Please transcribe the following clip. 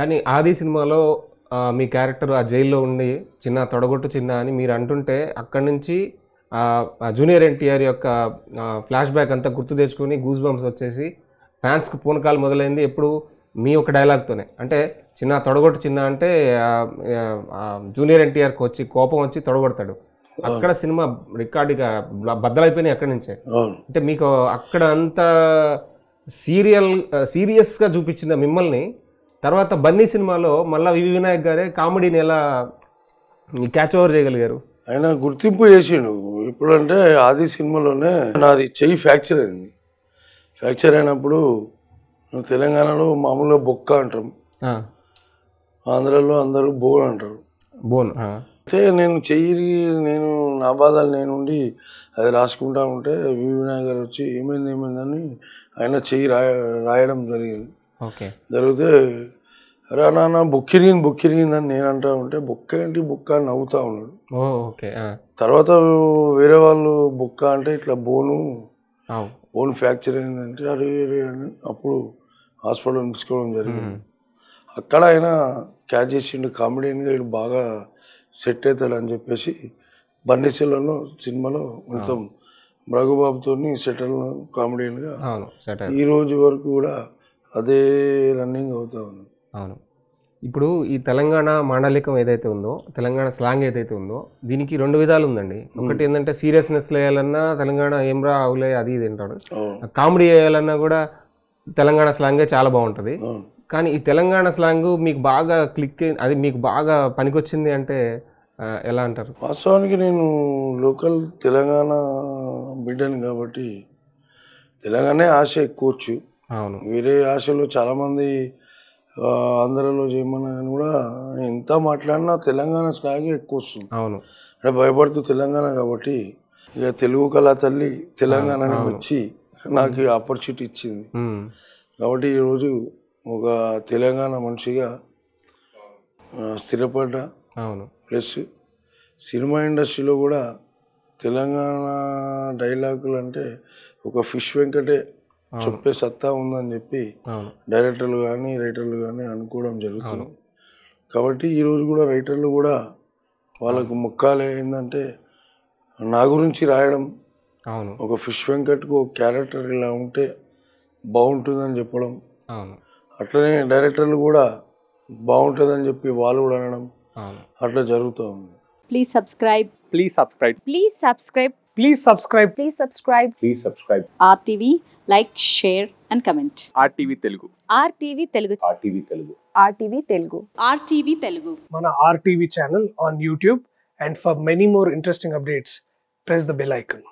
కానీ ఆది సినిమాలో మీ క్యారెక్టర్ ఆ జైల్లో ఉండి చిన్న తొడగొట్టు చిన్న అని మీరు అంటుంటే అక్కడి నుంచి జూనియర్ ఎన్టీఆర్ యొక్క ఫ్లాష్ బ్యాక్ అంతా గుర్తు తెచ్చుకొని గూస్ బంప్స్ వచ్చేసి ఫ్యాన్స్కి పూనకాలు మొదలైంది ఎప్పుడు మీ ఒక డైలాగ్తోనే అంటే చిన్న తొడగొట్టు చిన్న అంటే జూనియర్ ఎన్టీఆర్కి వచ్చి కోపం వచ్చి తొడగొడతాడు అక్కడ సినిమా రికార్డుగా బద్దలైపోయినాయి అక్కడి నుంచే అంటే మీకు అక్కడ అంత సీరియల్ సీరియస్గా చూపించిన మిమ్మల్ని తర్వాత బన్నీ సినిమాలో మళ్ళీ వివి వినాయక్ గారే కామెడీని ఎలా క్యాచ్ ఓవర్ చేయగలిగారు ఆయన గుర్తింపు చేసిండు ఇప్పుడంటే ఆది సినిమాలోనే నాది చెయ్యి ఫ్రాక్చర్ అయింది ఫ్రాక్చర్ అయినప్పుడు తెలంగాణలో మామూలుగా బొక్క అంటాం ఆంధ్రాలో అందరూ బోన్ అంటారు బోన్ అయితే నేను చెయ్యి నేను నా బాధలు నేను ఉండి అది రాసుకుంటా ఉంటే వి గారు వచ్చి ఏమైంది ఏమైందని ఆయన చెయ్యి రాయ రాయడం జరిగింది ఓకే జరిగితే రా నాన్న బుక్కిరిగింది బుక్కిరిగింది అని నేను అంటా ఉంటే బుక్క ఏంటి బుక్క అని నవ్వుతా ఉన్నాడు ఓకే తర్వాత వేరే వాళ్ళు బుక్క అంటే ఇట్లా బోను బోన్ ఫ్రాక్చర్ అయిందంటే అరే అరే అని అప్పుడు హాస్పిటల్ తీసుకోవడం జరిగింది అక్కడ ఆయన క్యాచ్ చేసిండు కామెడీని వీడు బాగా సెట్ అవుతాడు అని చెప్పేసి బన్నీశీలలో సినిమాలో మొత్తం రఘుబాబుతో సెటిల్ కామెడీగా ఈరోజు వరకు కూడా అదే రన్నింగ్ అవుతా ఉన్నాడు అవును ఇప్పుడు ఈ తెలంగాణ మాండలికం ఏదైతే ఉందో తెలంగాణ స్లాంగ్ ఏదైతే ఉందో దీనికి రెండు విధాలు ఉందండి ఒకటి ఏంటంటే సీరియస్నెస్ వేయాలన్నా తెలంగాణ ఏం రా అవులే అది ఇది అంటాడు కామెడీ వేయాలన్నా కూడా తెలంగాణ స్లాంగే చాలా బాగుంటుంది కానీ ఈ తెలంగాణ స్లాంగ్ మీకు బాగా క్లిక్ అది మీకు బాగా పనికొచ్చింది అంటే ఎలా అంటారు వాస్తవానికి నేను లోకల్ తెలంగాణ బిడ్డను కాబట్టి తెలంగాణ ఆశ ఎక్కువచ్చు అవును వేరే ఆశలు చాలామంది ఆంధ్రలో చేయమన్నా కానీ కూడా ఎంత మాట్లాడినా తెలంగాణ స్లాగే ఎక్కువ వస్తుంది అవును అంటే భయపడుతూ తెలంగాణ కాబట్టి ఇక తెలుగు కళా తల్లి తెలంగాణ వచ్చి నాకు ఆపర్చునిటీ ఇచ్చింది కాబట్టి ఈరోజు ఒక తెలంగాణ మనిషిగా స్థిరపడ్డ అవును ప్లస్ సినిమా ఇండస్ట్రీలో కూడా తెలంగాణ డైలాగులు అంటే ఒక ఫిష్ వెంకటే చెప్పే సత్తా ఉందని చెప్పి డైరెక్టర్లు కానీ రైటర్లు కానీ అనుకోవడం జరుగుతుంది కాబట్టి ఈరోజు కూడా రైటర్లు కూడా వాళ్ళకు మొక్కాలు ఏంటంటే నా గురించి రాయడం ఒక ఫిష్ వెంకట్కు ఒక క్యారెక్టర్ ఇలా ఉంటే బాగుంటుందని చెప్పడం అట్లనే డైరెక్టర్లు కూడా బాగుంటుందని చెప్పి వాళ్ళు కూడా అనడం అట్లా జరుగుతూ ఉంది please subscribe please subscribe please subscribe please subscribe please subscribe please subscribe RTV like share and comment RTV Telugu RTV Telugu RTV Telugu RTV Telugu RTV Telugu మన RTV channel on YouTube and for many more interesting updates press the bell icon